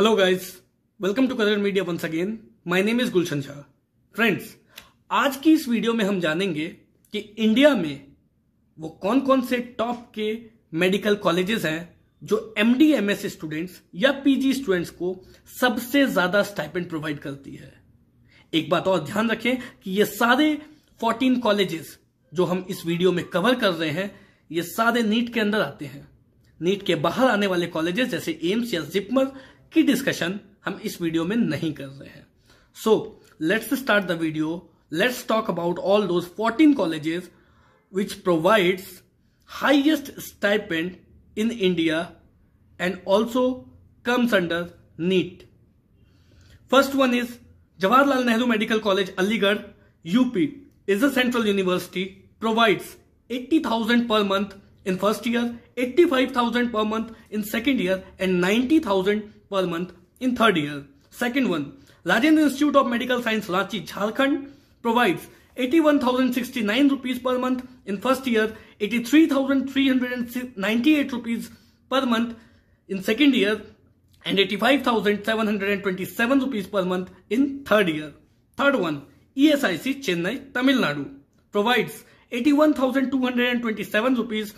Hello guys welcome to colour media once again my name is Gulshan Shah. Friends आज की इस video में हम जानेंगे कि इंडिया में वो कौन कौन से टॉप के मेडिकल कॉलेजेस हैं जो M D M S students या पीजी स्टूडेंट्स को सबसे ज्यादा स्टाइपेंड प्रोवाइड करती है एक बात और ध्यान रखें कि ये सारे 14 कॉलेजेस जो हम इस वीडियो में कवर कर रहे हैं ये सारे नीट के अंदर आते हैं नीट के बाहर आने वाले कॉलेजेस जैसे एम्स या जिपमर की डिस्कशन हम इस वीडियो में नहीं कर रहे हैं so let's start the video let's talk about all those 14 colleges which provides highest stipend in India and also comes under NEET first one is Jawaharlal Nehru medical college Aligarh UP is a central university provides 80,000 per month in first year 85,000 per month in second year and 90,000 per month in third year. Second one, Rajendra Institute of Medical Science Ranchi, Jharkhand provides 81,069 rupees per month in first year, 83,398 rupees per month in second year and 85,727 rupees per month in third year. Third one, ESIC Chennai, Tamil Nadu provides 81,227 rupees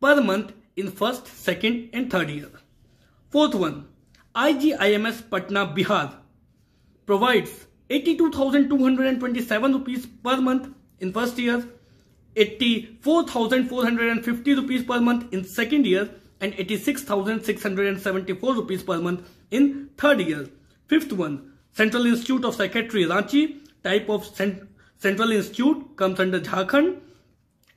per month in first, second and third year. Fourth one, IGIMS Patna, Bihar provides 82,227 rupees per month in first year, 84,450 rupees per month in second year and 86,674 rupees per month in third year. Fifth one, Central Institute of Psychiatry Ranchi, type of cent Central Institute comes under Jharkhand,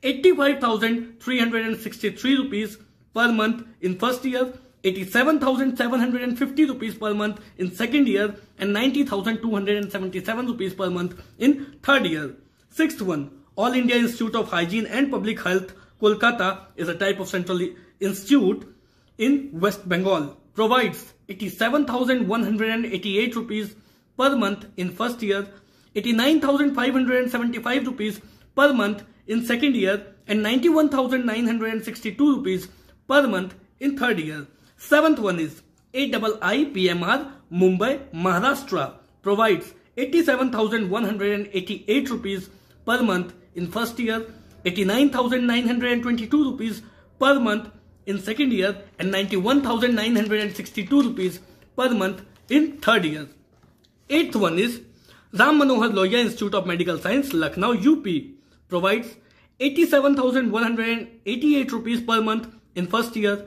85,363 rupees per month in first year 87,750 rupees per month in second year and 90,277 rupees per month in third year. Sixth one, All India Institute of Hygiene and Public Health, Kolkata is a type of central institute in West Bengal. Provides 87,188 rupees per month in first year, 89,575 rupees per month in second year and 91,962 rupees per month in third year. Seventh one is AIIPMR Mumbai Maharashtra provides 87,188 rupees per month in first year, 89,922 rupees per month in second year and 91,962 rupees per month in third year. Eighth one is Ram Manohar Lohia Institute of Medical Science, Lucknow, UP provides 87,188 rupees per month in first year,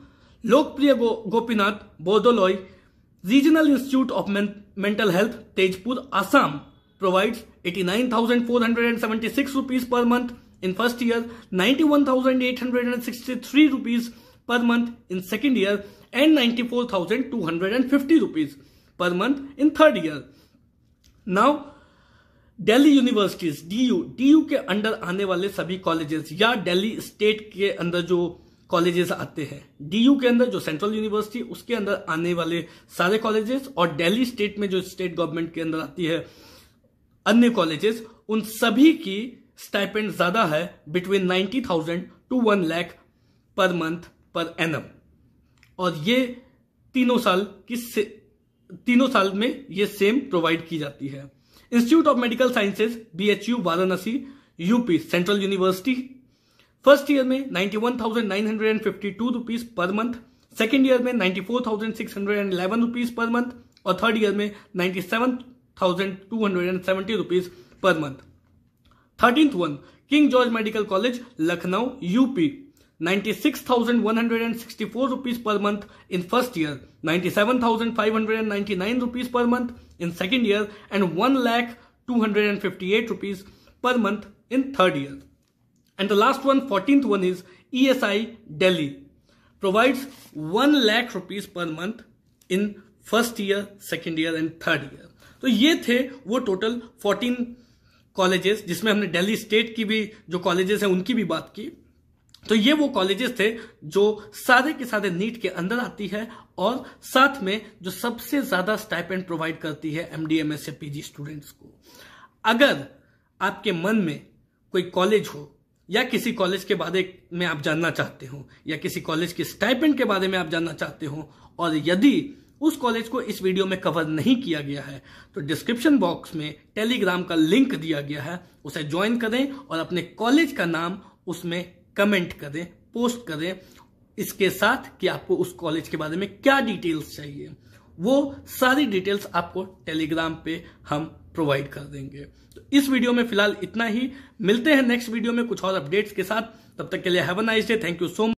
लोकप्रिय गो, Gopinath Bordoloi regional institute of mental health Tezpur Assam provide eighty nine thousand Assam provides 89,476 rupees per month in first year ninety one thousand eight hundred and 91,863 rupees per month in second year and ninety four thousand two hundred and fifty rupees per month in third year now Delhi universities D U D U के अंडर आने वाले सभी colleges या daily state के अंदर जो colleges आते हैं डीयू के अंदर जो सेंट्रल यूनिवर्सिटी उसके अंदर आने वाले सारे कॉलेजेस और दिल्ली स्टेट में जो स्टेट गवर्नमेंट के अंदर आती है अन्य कॉलेजेस उन सभी की स्टाइपेंड ज्यादा है between ninety thousand to one lakh per month पर एन और ये तीनों साल की तीनों साल में ये सेम प्रोवाइड की जाती है institute of medical sciences U Varanasi UP central university first year में ninety one thousand nine hundred and fifty two per month second year में ninety four thousand six hundred and rupees per month और third year में ninety seven thousand two hundred and seventy rupees per month thirteenth one King George medical college Lucknow UP 96,164 rupees per month in first year, 97,599 rupees per month in second and and 1,258 rupees per month in third year And the last one, 14th one is ESI Delhi provides 1 lakh rupees per month in first year second year and third year तो ये थे वो total fourteen colleges जिसमें हमने Delhi state की भी जो colleges हैं उनकी भी बात की तो ये वो कॉलेजेस थे जो सारे के सारे नीट के अंदर आती है और साथ में जो सबसे ज्यादा स्टाइपेंड प्रोवाइड करती है एमडीएमएस या पीजी स्टूडेंट्स को अगर आपके मन में कोई कॉलेज हो या किसी कॉलेज के बारे में आप जानना चाहते हो या किसी कॉलेज के स्टाइपेंट के बारे में आप जानना चाहते हो और यदि उस कॉलेज को इस वीडियो में कवर नहीं किया गया है तो डिस्क्रिप्शन बॉक्स में टेलीग्राम का लिंक दिया गया है उसे ज्वाइन करें और अपने कॉलेज का नाम उसमें कमेंट करें पोस्ट करें इसके साथ कि आपको उस कॉलेज के बारे में क्या डिटेल्स चाहिए वो सारी डिटेल्स आपको टेलीग्राम पे हम प्रोवाइड कर देंगे तो इस वीडियो में फिलहाल इतना ही मिलते हैं नेक्स्ट वीडियो में कुछ और अपडेट्स के साथ तब तक के लिए have a nice day thank you so much